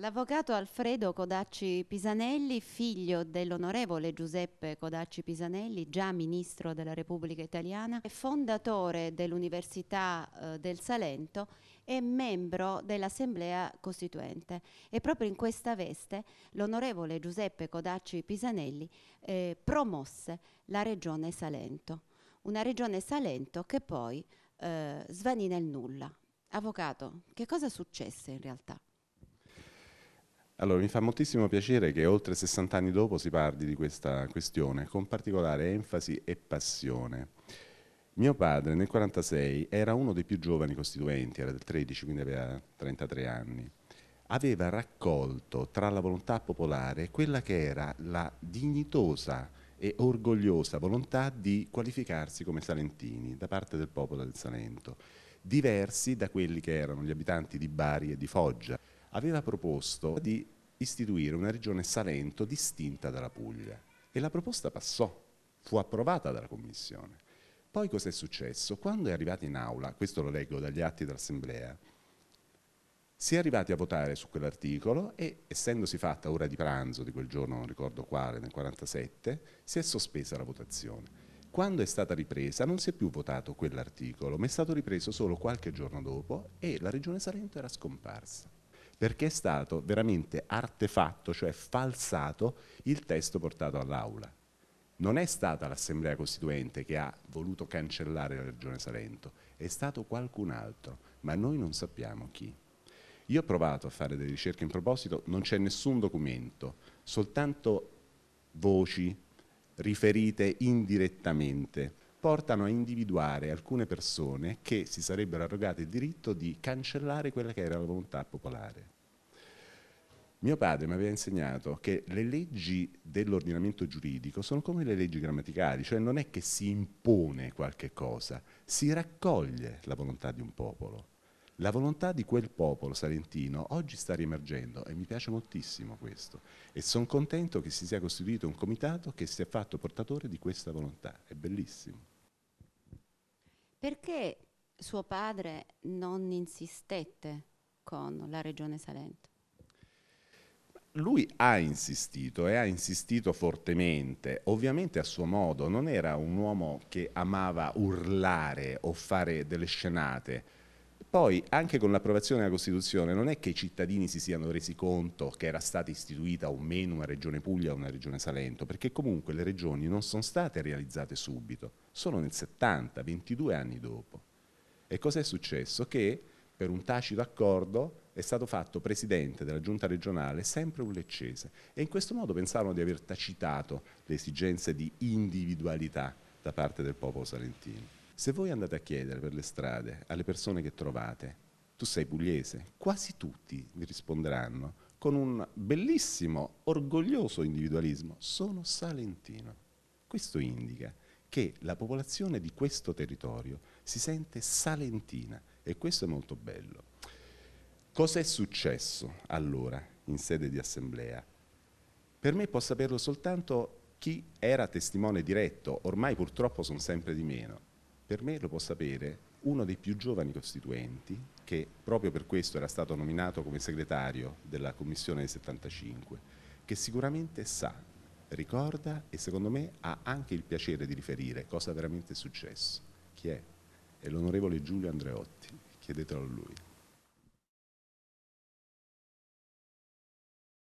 L'avvocato Alfredo Codacci Pisanelli, figlio dell'onorevole Giuseppe Codacci Pisanelli, già ministro della Repubblica Italiana, è fondatore dell'Università eh, del Salento e membro dell'Assemblea Costituente. E proprio in questa veste l'onorevole Giuseppe Codacci Pisanelli eh, promosse la Regione Salento, una Regione Salento che poi eh, svanì nel nulla. Avvocato, che cosa successe in realtà? Allora, mi fa moltissimo piacere che oltre 60 anni dopo si parli di questa questione, con particolare enfasi e passione. Mio padre nel 1946 era uno dei più giovani costituenti, era del 13, quindi aveva 33 anni. Aveva raccolto tra la volontà popolare quella che era la dignitosa e orgogliosa volontà di qualificarsi come salentini da parte del popolo del Salento, diversi da quelli che erano gli abitanti di Bari e di Foggia aveva proposto di istituire una regione Salento distinta dalla Puglia e la proposta passò, fu approvata dalla Commissione. Poi cos'è successo? Quando è arrivata in aula, questo lo leggo dagli atti dell'Assemblea, si è arrivati a votare su quell'articolo e, essendosi fatta ora di pranzo di quel giorno, non ricordo quale, nel 47, si è sospesa la votazione. Quando è stata ripresa non si è più votato quell'articolo, ma è stato ripreso solo qualche giorno dopo e la Regione Salento era scomparsa perché è stato veramente artefatto, cioè falsato, il testo portato all'Aula. Non è stata l'Assemblea Costituente che ha voluto cancellare la Regione Salento, è stato qualcun altro, ma noi non sappiamo chi. Io ho provato a fare delle ricerche in proposito, non c'è nessun documento, soltanto voci riferite indirettamente portano a individuare alcune persone che si sarebbero arrogate il diritto di cancellare quella che era la volontà popolare. Mio padre mi aveva insegnato che le leggi dell'ordinamento giuridico sono come le leggi grammaticali, cioè non è che si impone qualche cosa, si raccoglie la volontà di un popolo. La volontà di quel popolo salentino oggi sta riemergendo e mi piace moltissimo questo e sono contento che si sia costituito un comitato che si è fatto portatore di questa volontà, è bellissimo. Perché suo padre non insistette con la Regione Salento? Lui ha insistito e ha insistito fortemente, ovviamente a suo modo, non era un uomo che amava urlare o fare delle scenate, poi anche con l'approvazione della Costituzione non è che i cittadini si siano resi conto che era stata istituita o meno una regione Puglia o una regione Salento, perché comunque le regioni non sono state realizzate subito, solo nel 70, 22 anni dopo. E cos'è successo? Che per un tacito accordo è stato fatto presidente della giunta regionale sempre un leccese e in questo modo pensavano di aver tacitato le esigenze di individualità da parte del popolo salentino. Se voi andate a chiedere per le strade alle persone che trovate, tu sei pugliese, quasi tutti vi risponderanno con un bellissimo, orgoglioso individualismo, sono salentino. Questo indica che la popolazione di questo territorio si sente salentina e questo è molto bello. Cos'è successo allora in sede di assemblea? Per me può saperlo soltanto chi era testimone diretto, ormai purtroppo sono sempre di meno. Per me lo può sapere uno dei più giovani costituenti, che proprio per questo era stato nominato come segretario della commissione del 75, che sicuramente sa, ricorda e secondo me ha anche il piacere di riferire cosa veramente è successo. Chi è? È l'onorevole Giulio Andreotti, chiedetelo a lui.